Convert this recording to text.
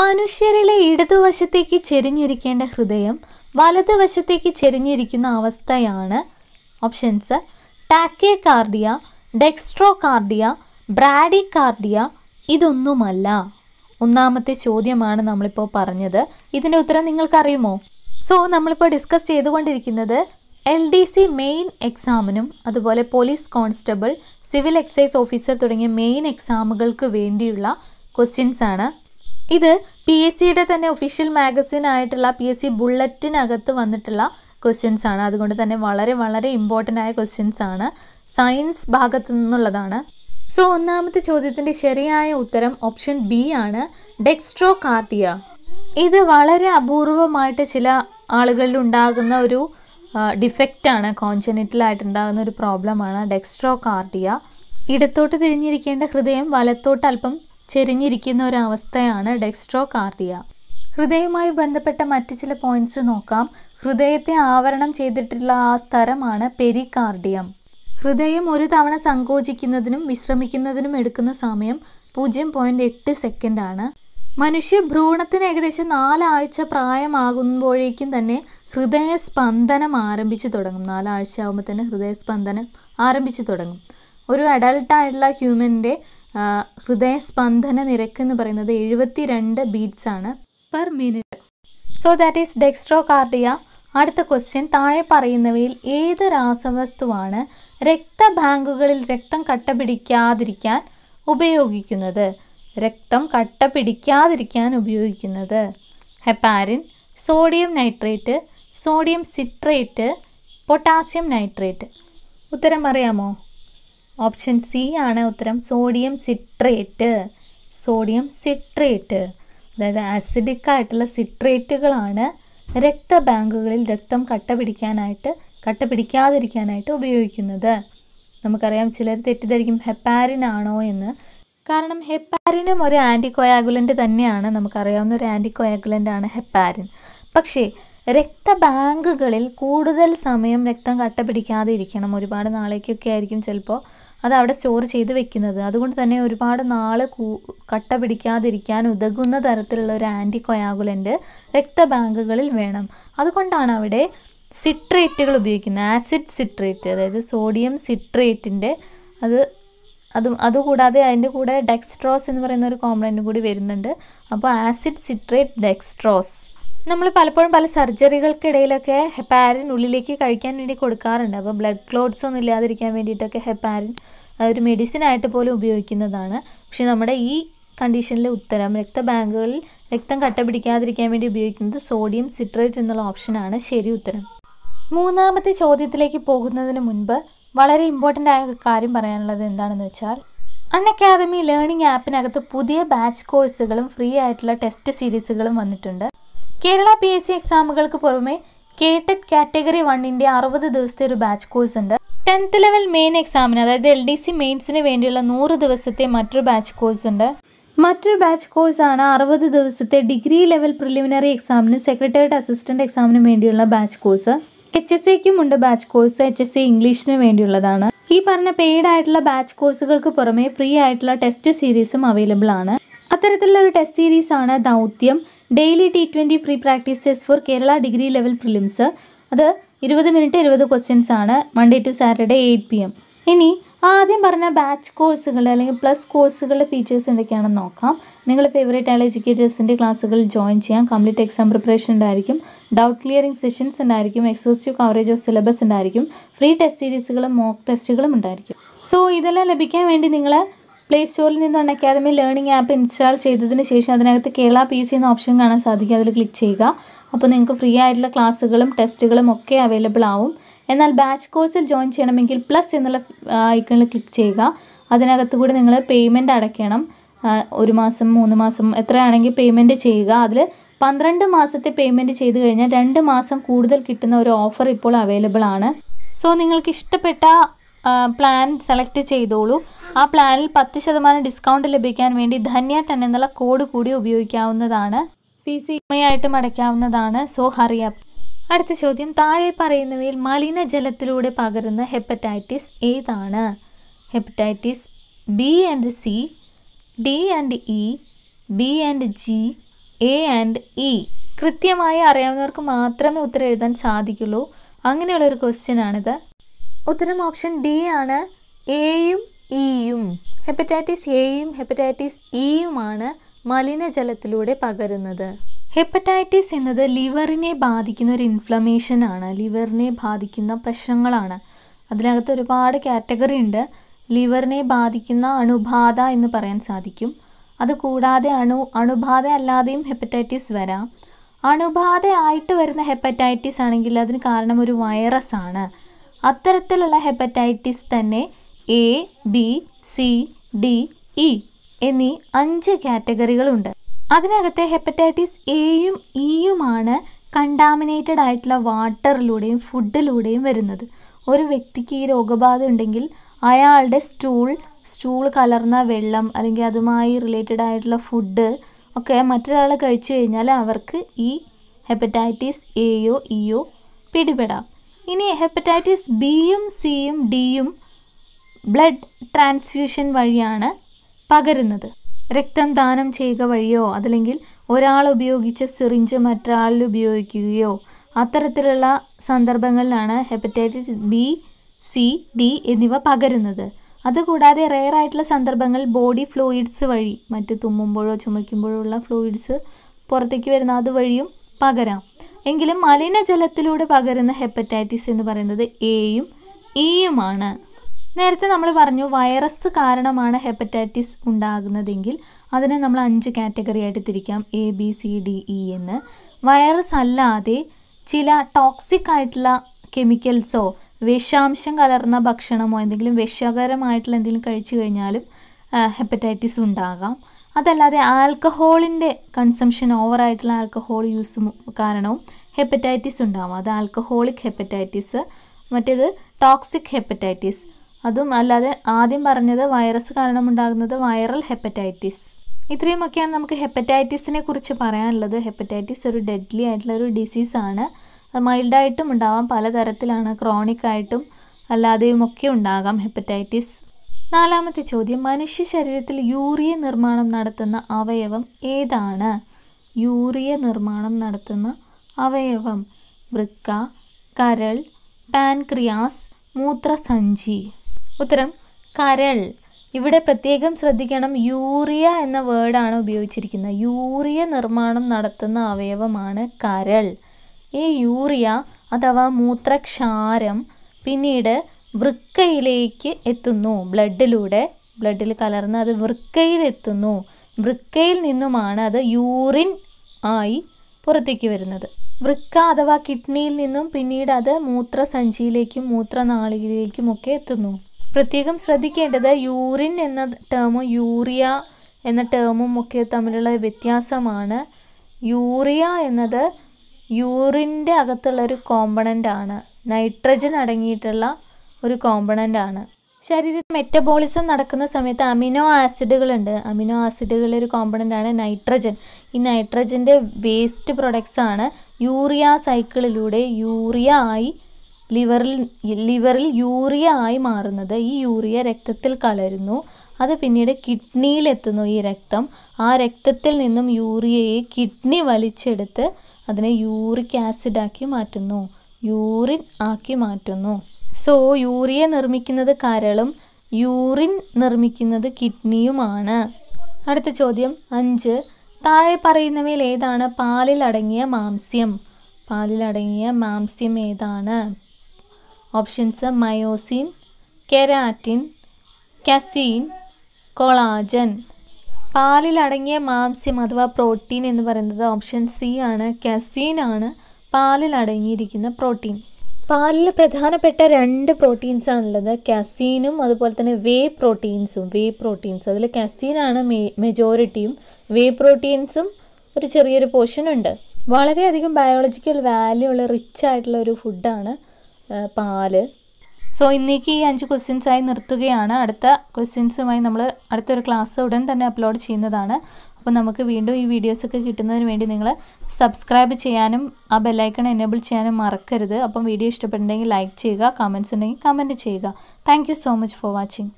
മനുഷ്യരിലെ ഇടതുവശത്തേക്ക് ചെരിഞ്ഞിരിക്കേണ്ട ഹൃദയം വലതുവശത്തേക്ക് ചെരിഞ്ഞിരിക്കുന്ന അവസ്ഥയാണ് options tachycardia dextrocardia bradycardia ഇതൊന്നുമല്ല ഒന്നാമത്തെ ചോദ്യമാണ് നമ്മളിപ്പോൾ പറഞ്ഞത് ഇതിൻ്റെ ഉത്തരം നിങ്ങൾക്കറിയുമോ സോ നമ്മളിപ്പോൾ ഡിസ്കസ് ചെയ്തുകൊണ്ടിരിക്കുന്നത് എൽ ഡി സി മെയിൻ എക്സാമിനും അതുപോലെ police constable civil excise officer തുടങ്ങിയ മെയിൻ എക്സാമുകൾക്ക് വേണ്ടിയുള്ള ക്വസ്റ്റ്യൻസ് ആണ് ഇത് പി എസ് സിയുടെ തന്നെ ഒഫീഷ്യൽ മാഗസിൻ ആയിട്ടുള്ള പി എസ് സി ബുള്ളറ്റിനകത്ത് വന്നിട്ടുള്ള ക്വസ്റ്റ്യൻസ് ആണ് അതുകൊണ്ട് തന്നെ വളരെ വളരെ ഇമ്പോർട്ടൻ്റ് ആയ ക്വസ്റ്റ്യൻസ് ആണ് സയൻസ് ഭാഗത്തു നിന്നുള്ളതാണ് സോ ഒന്നാമത്തെ ചോദ്യത്തിൻ്റെ ശരിയായ ഉത്തരം ഓപ്ഷൻ ബി ആണ് ഡെക്സ്ട്രോ കാർഡിയ ഇത് വളരെ അപൂർവമായിട്ട് ചില ആളുകളിൽ ഉണ്ടാകുന്ന ഒരു ഡിഫക്റ്റാണ് കോൺജനറ്റിലായിട്ട് ഉണ്ടാകുന്ന ഒരു പ്രോബ്ലമാണ് ഡെക്സ്ട്രോ കാർഡിയ ഇടത്തോട്ട് തിരിഞ്ഞിരിക്കേണ്ട ഹൃദയം വലത്തോട്ട് അല്പം ചെരിഞ്ഞിരിക്കുന്ന ഒരവസ്ഥയാണ് ഡെക്സ്ട്രോ കാർഡിയ ഹൃദയവുമായി ബന്ധപ്പെട്ട മറ്റു ചില പോയിന്റ്സ് നോക്കാം ഹൃദയത്തെ ആവരണം ചെയ്തിട്ടുള്ള ആ സ്ഥലമാണ് പെരികാർഡിയം ഹൃദയം ഒരു തവണ സങ്കോചിക്കുന്നതിനും വിശ്രമിക്കുന്നതിനും എടുക്കുന്ന സമയം പൂജ്യം പോയിൻറ്റ് എട്ട് സെക്കൻഡാണ് മനുഷ്യ ഭ്രൂണത്തിന് ഏകദേശം നാലാഴ്ച പ്രായമാകുമ്പോഴേക്കും തന്നെ ഹൃദയസ്പന്ദനം ആരംഭിച്ചു തുടങ്ങും നാലാഴ്ച ആകുമ്പോൾ തന്നെ ഹൃദയസ്പന്ദനം ആരംഭിച്ചു തുടങ്ങും ഒരു അഡൾട്ടായിട്ടുള്ള ഹ്യൂമൻ്റെ ഹൃദയസ്പന്ദന നിരക്ക് എന്ന് പറയുന്നത് എഴുപത്തി രണ്ട് ബീറ്റ്സ് ആണ് per minute so that is dextrocardia അടുത്ത ക്വസ്റ്റ്യൻ താഴെ പറയുന്നവയിൽ ഏത് രാസവസ്തുവാണ് രക്തബാങ്കുകളിൽ രക്തം കട്ട പിടിക്കാതിരിക്കാൻ ഉപയോഗിക്കുന്നത് രക്തം കട്ട പിടിക്കാതിരിക്കാൻ ഉപയോഗിക്കുന്നത് heparin sodium nitrate sodium citrate potassium nitrate ഉത്തരം അറിയാമോ ഓപ്ഷൻ സി ആണ് ഉത്തരം സോഡിയം സിട്രേറ്റ് സോഡിയം സിട്രേറ്റ് അതായത് ആസിഡിക് ആയിട്ടുള്ള സിട്രേറ്റുകളാണ് രക്തബാങ്കുകളിൽ രക്തം കട്ട പിടിക്കാനായിട്ട് കട്ട പിടിക്കാതിരിക്കാനായിട്ട് ഉപയോഗിക്കുന്നത് നമുക്കറിയാം ചിലർ തെറ്റിദ്ധരിക്കും ഹെപ്പാരിൻ ആണോ എന്ന് കാരണം ഹെപ്പാരിനും ഒരു ആൻറ്റി കൊയാഗുലൻ്റ് തന്നെയാണ് നമുക്കറിയാവുന്ന ഒരു ആൻറ്റി കൊയാഗുലൻ്റ് ആണ് ഹെപ്പാരിൻ പക്ഷേ രക്തബാങ്കുകളിൽ കൂടുതൽ സമയം രക്തം കട്ട പിടിക്കാതെ ഇരിക്കണം ഒരുപാട് നാളേക്കൊക്കെ ആയിരിക്കും ചിലപ്പോൾ അത് അവിടെ സ്റ്റോർ ചെയ്ത് വെക്കുന്നത് അതുകൊണ്ട് തന്നെ ഒരുപാട് നാൾ കട്ട പിടിക്കാതിരിക്കാൻ ഉതകുന്ന തരത്തിലുള്ള ഒരു ആൻറ്റി കൊയാഗുലൻ്റ് രക്തബാങ്കുകളിൽ വേണം അതുകൊണ്ടാണ് അവിടെ സിട്രേറ്റുകൾ ഉപയോഗിക്കുന്നത് ആസിഡ് സിട്രേറ്റ് അതായത് സോഡിയം സിട്രേറ്റിൻ്റെ അത് അത് അതുകൂടാതെ അതിൻ്റെ കൂടെ ഡെക്സ്ട്രോസ് എന്ന് പറയുന്ന ഒരു കോമ്പണൻറ്റും കൂടി വരുന്നുണ്ട് അപ്പോൾ ആസിഡ് സിട്രേറ്റ് ഡെക്സ്ട്രോസ് നമ്മൾ പലപ്പോഴും പല സർജറികൾക്കിടയിലൊക്കെ ഹെപ്പാരിൻ ഉള്ളിലേക്ക് കഴിക്കാൻ വേണ്ടി കൊടുക്കാറുണ്ട് അപ്പോൾ ബ്ലഡ് ക്ലോട്ട്സ് ഒന്നും ഇല്ലാതിരിക്കാൻ വേണ്ടിയിട്ടൊക്കെ ഹെപ്പാരിൻ ഒരു മെഡിസിൻ ആയിട്ട് പോലും ഉപയോഗിക്കുന്നതാണ് പക്ഷേ നമ്മുടെ ഈ കണ്ടീഷനിലെ ഉത്തരം രക്തബാങ്കുകളിൽ രക്തം കട്ട പിടിക്കാതിരിക്കാൻ വേണ്ടി ഉപയോഗിക്കുന്നത് സോഡിയം സിട്രേറ്റ് എന്നുള്ള ഓപ്ഷനാണ് ശരി ഉത്തരം മൂന്നാമത്തെ ചോദ്യത്തിലേക്ക് പോകുന്നതിന് മുൻപ് വളരെ ഇമ്പോർട്ടൻ്റ് ആയ ഒരു കാര്യം പറയാനുള്ളത് എന്താണെന്ന് വെച്ചാൽ അൺ അക്കാദമി ലേണിംഗ് ആപ്പിനകത്ത് പുതിയ ബാച്ച് കോഴ്സുകളും ഫ്രീ ആയിട്ടുള്ള ടെസ്റ്റ് സീരീസുകളും വന്നിട്ടുണ്ട് കേരള പി എസ് സി എക്സാമുകൾക്ക് പുറമെ കേട്ടറ്റ് കാറ്റഗറി വണ്ണിന്റെ അറുപത് ദിവസത്തെ ഒരു ബാച്ച് കോഴ്സ് ഉണ്ട് ടെൻത്ത് ലെവൽ മെയിൻ എക്സാമിന് അതായത് എൽ ഡി സി മെയിൻസിന് വേണ്ടിയുള്ള നൂറ് ദിവസത്തെ മറ്റൊരു ബാച്ച് കോഴ്സ് ഉണ്ട് മറ്റൊരു ബാച്ച് കോഴ്സ് ആണ് അറുപത് ദിവസത്തെ ഡിഗ്രി ലെവൽ പ്രിലിമിനറി എക്സാമിന് സെക്രട്ടേറിയറ്റ് അസിസ്റ്റന്റ് എക്സാമിന് വേണ്ടിയുള്ള ബാച്ച് കോഴ്സ് എച്ച് എസ് സിക്കും ഉണ്ട് batch course H S C ഇംഗ്ലീഷിന് വേണ്ടിയുള്ളതാണ് ഈ പറഞ്ഞ പെയ്ഡ് ആയിട്ടുള്ള ബാച്ച് കോഴ്സുകൾക്ക് പുറമെ ഫ്രീ ആയിട്ടുള്ള ടെസ്റ്റ് സീരീസും അവൈലബിൾ ആണ് അത്തരത്തിലുള്ള ഒരു ടെസ്റ്റ് സീരീസ് ആണ് ദൗത്യം daily T twenty pre practice test for Kerala degree level prelims അത് ഇരുപത് മിനിറ്റ് ഇരുപത് ക്വസ്റ്റ്യൻസ് ആണ് Monday to Saturday eight P M ഇനി ആദ്യം പറഞ്ഞ ബാച്ച് കോഴ്സുകൾ അല്ലെങ്കിൽ പ്ലസ് കോഴ്സുകളുടെ ഫീച്ചേഴ്സ് എന്തൊക്കെയാണെന്ന് നോക്കാം നിങ്ങൾ ഫേവറേറ്റ് ആയ എഡ്യൂക്കേറ്റേഴ്സിൻ്റെ ക്ലാസ്സുകൾ ജോയിൻ ചെയ്യാം കംപ്ലീറ്റ് എക്സാം പ്രിപ്പറേഷൻ ഉണ്ടായിരിക്കും ഡൗട്ട് ക്ലിയറിംഗ് സെഷൻസ് ഉണ്ടായിരിക്കും എക്സോസ്റ്റീവ് കവറേജ് ഓഫ് സിലബസ് ഉണ്ടായിരിക്കും ഫ്രീ ടെസ്റ്റ് സീരീസുകളും മോക്ക് ടെസ്റ്റുകളും ഉണ്ടായിരിക്കും സോ ഇതെല്ലാം ലഭിക്കാൻ വേണ്ടി നിങ്ങൾ പ്ലേ സ്റ്റോറിൽ നിന്നാണ് അക്കാദമി ലേണിംഗ് ആപ്പ് ഇൻസ്റ്റാൾ ചെയ്തതിന് ശേഷം അതിനകത്ത് കേരള പി എസ് എന്ന ഓപ്ഷൻ കാണാൻ സാധിക്കും അതിൽ ക്ലിക്ക് ചെയ്യുക അപ്പോൾ നിങ്ങൾക്ക് ഫ്രീ ആയിട്ടുള്ള ക്ലാസ്സുകളും ടെസ്റ്റുകളും ഒക്കെ അവൈലബിൾ ആവും എന്നാൽ ബാച്ച് കോഴ്സിൽ ജോയിൻ ചെയ്യണമെങ്കിൽ പ്ലസ് എന്നുള്ള ഐക്കണിൽ ക്ലിക്ക് ചെയ്യുക അതിനകത്ത് കൂടി നിങ്ങൾ പേയ്മെൻ്റ് അടയ്ക്കണം ഒരു മാസം മൂന്ന് മാസം എത്രയാണെങ്കിൽ പേയ്മെൻറ്റ് ചെയ്യുക അതിൽ പന്ത്രണ്ട് മാസത്തെ പേയ്മെൻറ്റ് ചെയ്ത് കഴിഞ്ഞാൽ രണ്ട് മാസം കൂടുതൽ കിട്ടുന്ന ഒരു ഓഫർ ഇപ്പോൾ അവൈലബിൾ ആണ് സോ നിങ്ങൾക്ക് ഇഷ്ടപ്പെട്ട പ്ലാൻ സെലക്ട് ചെയ്തോളൂ ആ പ്ലാനിൽ പത്ത് ശതമാനം ഡിസ്കൗണ്ട് ലഭിക്കാൻ വേണ്ടി ധന്യ ടെൻ എന്നുള്ള കോഡ് കൂടി ഉപയോഗിക്കാവുന്നതാണ് ഫീസ് ഇമയായിട്ടും അടയ്ക്കാവുന്നതാണ് സോ ഹറിയ അടുത്ത ചോദ്യം താഴെ പറയുന്നവയിൽ മലിനജലത്തിലൂടെ പകരുന്ന ഹെപ്പറ്റൈറ്റിസ് ഏതാണ് hepatitis B and C D and E B and G A and E കൃത്യമായി അറിയാവുന്നവർക്ക് മാത്രമേ ഉത്തരം എഴുതാൻ സാധിക്കുള്ളൂ അങ്ങനെയുള്ളൊരു ക്വസ്റ്റ്യൻ ആണിത് ഉത്തരം ഓപ്ഷൻ ഡി ആണ് എയും ഇയും e ഹെപ്പറ്റൈറ്റിസ് എയും ഹെപ്പറ്റൈറ്റിസ് ഇയുമാണ് e മലിനജലത്തിലൂടെ പകരുന്നത് ഹെപ്പറ്റൈറ്റിസ് എന്നത് ലിവറിനെ ബാധിക്കുന്ന ഒരു ഇൻഫ്ലമേഷൻ ആണ് ലിവറിനെ ബാധിക്കുന്ന പ്രശ്നങ്ങളാണ് അതിനകത്ത് ഒരുപാട് കാറ്റഗറി ഉണ്ട് ലിവറിനെ ബാധിക്കുന്ന അണുബാധ എന്ന് പറയാൻ സാധിക്കും അതുകൂടാതെ അണു അണുബാധ അല്ലാതെയും ഹെപ്പറ്റൈറ്റിസ് വരാം അണുബാധ ആയിട്ട് വരുന്ന ഹെപ്പറ്റൈറ്റിസ് ആണെങ്കിൽ അതിന് കാരണം ഒരു വൈറസ് ആണ് അത്തരത്തിലുള്ള ഹെപ്പറ്റൈറ്റിസ് തന്നെ A B C D E എന്നീ അഞ്ച് കാറ്റഗറികളുണ്ട് അതിനകത്തെ ഹെപ്പറ്റൈറ്റിസ് എയും ഇയുമാണ് കണ്ടാമിനേറ്റഡ് ആയിട്ടുള്ള വാട്ടറിലൂടെയും ഫുഡിലൂടെയും വരുന്നത് ഒരു വ്യക്തിക്ക് ഈ രോഗബാധ ഉണ്ടെങ്കിൽ അയാളുടെ സ്റ്റൂൾ സ്റ്റൂൾ കലർന്ന വെള്ളം അല്ലെങ്കിൽ അതുമായി റിലേറ്റഡ് ആയിട്ടുള്ള ഫുഡ് ഒക്കെ മറ്റൊരാൾ കഴിച്ചു കഴിഞ്ഞാൽ അവർക്ക് ഈ ഹെപ്പറ്റൈറ്റിസ് എയോ ഇയോ e പിടിപെടാം ഇനി ഹെപ്പറ്റൈറ്റിസ് ബിയും സിയും ഡിയും ബ്ലഡ് ട്രാൻസ്ഫ്യൂഷൻ വഴിയാണ് പകരുന്നത് രക്തം ദാനം ചെയ്യുക വഴിയോ അതല്ലെങ്കിൽ ഒരാൾ ഉപയോഗിച്ച സിറിഞ്ച് മറ്റൊരാളിൽ ഉപയോഗിക്കുകയോ അത്തരത്തിലുള്ള സന്ദർഭങ്ങളിലാണ് ഹെപ്പറ്റൈറ്റിസ് ബി സി ഡി എന്നിവ പകരുന്നത് അതുകൂടാതെ റെയർ ആയിട്ടുള്ള സന്ദർഭങ്ങൾ ബോഡി ഫ്ലൂയിഡ്സ് വഴി മറ്റ് തുമ്മുമ്പോഴോ ചുമയ്ക്കുമ്പോഴോ ഉള്ള ഫ്ലൂയിഡ്സ് പുറത്തേക്ക് വരുന്ന അതുവഴിയും പകരാം എങ്കിലും മലിനജലത്തിലൂടെ പകരുന്ന ഹെപ്പറ്റൈറ്റിസ് എന്ന് പറയുന്നത് എയും ഇയുമാണ് നേരത്തെ നമ്മൾ പറഞ്ഞു വൈറസ് കാരണമാണ് ഹെപ്പറ്റൈറ്റിസ് ഉണ്ടാകുന്നതെങ്കിൽ അതിനെ നമ്മൾ അഞ്ച് കാറ്റഗറി ആയിട്ട് തിരിക്കാം A B C D E എന്ന് വൈറസ് അല്ലാതെ ചില ടോക്സിക് ആയിട്ടുള്ള കെമിക്കൽസോ വിഷാംശം കലർന്ന ഭക്ഷണമോ എന്തെങ്കിലും വിഷകരമായിട്ടുള്ള എന്തെങ്കിലും കഴിച്ചു കഴിഞ്ഞാലും ഹെപ്പറ്റൈറ്റിസ് ഉണ്ടാകാം അതല്ലാതെ ആൽക്കഹോളിൻ്റെ കൺസംഷൻ ഓവറായിട്ടുള്ള ആൽക്കഹോൾ യൂസ് കാരണവും ഹെപ്പറ്റൈറ്റിസ് ഉണ്ടാവും അത് ആൽക്കഹോളിക് ഹെപ്പറ്റൈറ്റിസ് മറ്റേത് ടോക്സിക് ഹെപ്പറ്റൈറ്റിസ് അതും അല്ലാതെ ആദ്യം പറഞ്ഞത് വൈറസ് കാരണമുണ്ടാകുന്നത് വൈറൽ ഹെപ്പറ്റൈറ്റിസ് ഇത്രയുമൊക്കെയാണ് നമുക്ക് ഹെപ്പറ്റൈറ്റിസിനെ കുറിച്ച് പറയാനുള്ളത് ഹെപ്പറ്റൈറ്റിസ് ഒരു ഡെഡ്ലി ആയിട്ടുള്ള ഒരു ഡിസീസാണ് അത് മൈൽഡായിട്ടും ഉണ്ടാവാം പലതരത്തിലാണ് ക്രോണിക് ആയിട്ടും അല്ലാതെയും ഒക്കെ ഉണ്ടാകാം ഹെപ്പറ്റൈറ്റിസ് നാലാമത്തെ ചോദ്യം മനുഷ്യ ശരീരത്തിൽ യൂറിയ നിർമ്മാണം നടത്തുന്ന അവയവം ഏതാണ് യൂറിയ നിർമ്മാണം നടത്തുന്ന അവയവം വൃക്ക കരൾ പാൻക്രിയാസ് മൂത്രസഞ്ചി ഉത്തരം കരൾ ഇവിടെ പ്രത്യേകം ശ്രദ്ധിക്കണം യൂറിയ എന്ന വേർഡാണ് ഉപയോഗിച്ചിരിക്കുന്നത് യൂറിയ നിർമ്മാണം നടത്തുന്ന അവയവമാണ് കരൾ ഈ യൂറിയ അഥവാ മൂത്രക്ഷാരം പിന്നീട് വൃക്കയിലേക്ക് എത്തുന്നു ബ്ലഡിലൂടെ ബ്ലഡിൽ കലർന്ന് അത് വൃക്കയിലെത്തുന്നു വൃക്കയിൽ നിന്നുമാണ് അത് യൂറിൻ ആയി പുറത്തേക്ക് വരുന്നത് വൃക്ക അഥവാ കിഡ്നിയിൽ നിന്നും പിന്നീട് അത് മൂത്രസഞ്ചിയിലേക്കും മൂത്രനാളിയിലേക്കും ഒക്കെ എത്തുന്നു പ്രത്യേകം ശ്രദ്ധിക്കേണ്ടത് യൂറിൻ എന്ന ടേമും യൂറിയ എന്ന ടേമും ഒക്കെ തമ്മിലുള്ള വ്യത്യാസമാണ് യൂറിയ എന്നത് യൂറിൻ്റെ അകത്തുള്ള ഒരു കോമ്പണൻ്റ് ആണ് നൈട്രജൻ അടങ്ങിയിട്ടുള്ള ഒരു കോമ്പണൻ്റ് ആണ് ശരീരത്തിൽ മെറ്റബോളിസം നടക്കുന്ന സമയത്ത് അമിനോ ആസിഡുകളുണ്ട് അമിനോ ആസിഡുകളിൽ ഒരു കോമ്പണൻ്റ് ആണ് നൈട്രജൻ ഈ നൈട്രജൻ്റെ വേസ്റ്റ് പ്രൊഡക്ട്സ് ആണ് യൂറിയ സൈക്കിളിലൂടെ യൂറിയ ആയി ലിവറിൽ ലിവറിൽ യൂറിയ ആയി മാറുന്നത് ഈ യൂറിയ രക്തത്തിൽ കലരുന്നു അത് പിന്നീട് കിഡ്നിയിലെത്തുന്നു ഈ രക്തം ആ രക്തത്തിൽ നിന്നും യൂറിയയെ കിഡ്നി വലിച്ചെടുത്ത് അതിനെ യൂറിക് ആസിഡാക്കി മാറ്റുന്നു യൂറിൻ ആക്കി മാറ്റുന്നു സോ യൂറിയ നിർമ്മിക്കുന്നത് കരളും യൂറിൻ നിർമ്മിക്കുന്നത് കിഡ്നിയുമാണ് അടുത്ത ചോദ്യം അഞ്ച് താഴെ പറയുന്നവയിൽ ഏതാണ് പാലിൽ അടങ്ങിയ മാംസ്യം പാലിലടങ്ങിയ മാംസ്യം ഏതാണ് options myosin keratin casein collagen പാലിലടങ്ങിയ മാംസ്യം അഥവാ പ്രോട്ടീൻ എന്ന് പറയുന്നത് ഓപ്ഷൻ സി ആണ് കസീൻ ആണ് പാലിൽ അടങ്ങിയിരിക്കുന്ന പ്രോട്ടീൻ പാലിൽ പ്രധാനപ്പെട്ട രണ്ട് പ്രോട്ടീൻസ് ആണുള്ളത് കാസീനും അതുപോലെ തന്നെ വേ പ്രോട്ടീൻസും വേ പ്രോട്ടീൻസ് അതിൽ കാസീനാണ് മെജോറിറ്റിയും വേ പ്രോട്ടീൻസും ഒരു ചെറിയൊരു പോർഷൻ ഉണ്ട് വളരെയധികം ബയോളജിക്കൽ വാല്യൂ ഉള്ള റിച്ച് ആയിട്ടുള്ള ഒരു ഫുഡാണ് പാല് സോ ഇന്നേക്ക് ഈ അഞ്ച് ക്വസ്റ്റ്യൻസായി നിർത്തുകയാണ് അടുത്ത ക്വസ്റ്റ്യൻസുമായി നമ്മൾ അടുത്തൊരു ക്ലാസ് ഉടൻ തന്നെ അപ്ലോഡ് ചെയ്യുന്നതാണ് അപ്പോൾ നമുക്ക് വീണ്ടും ഈ വീഡിയോസൊക്കെ കിട്ടുന്നതിന് വേണ്ടി നിങ്ങൾ സബ്സ്ക്രൈബ് ചെയ്യാനും ആ ബെല്ലൈക്കൺ എനേബിൾ ചെയ്യാനും മറക്കരുത് അപ്പം വീഡിയോ ഇഷ്ടപ്പെട്ടുണ്ടെങ്കിൽ ലൈക്ക് ചെയ്യുക കമൻസ് ഉണ്ടെങ്കിൽ കമൻറ്റ് ചെയ്യുക thank so much for watching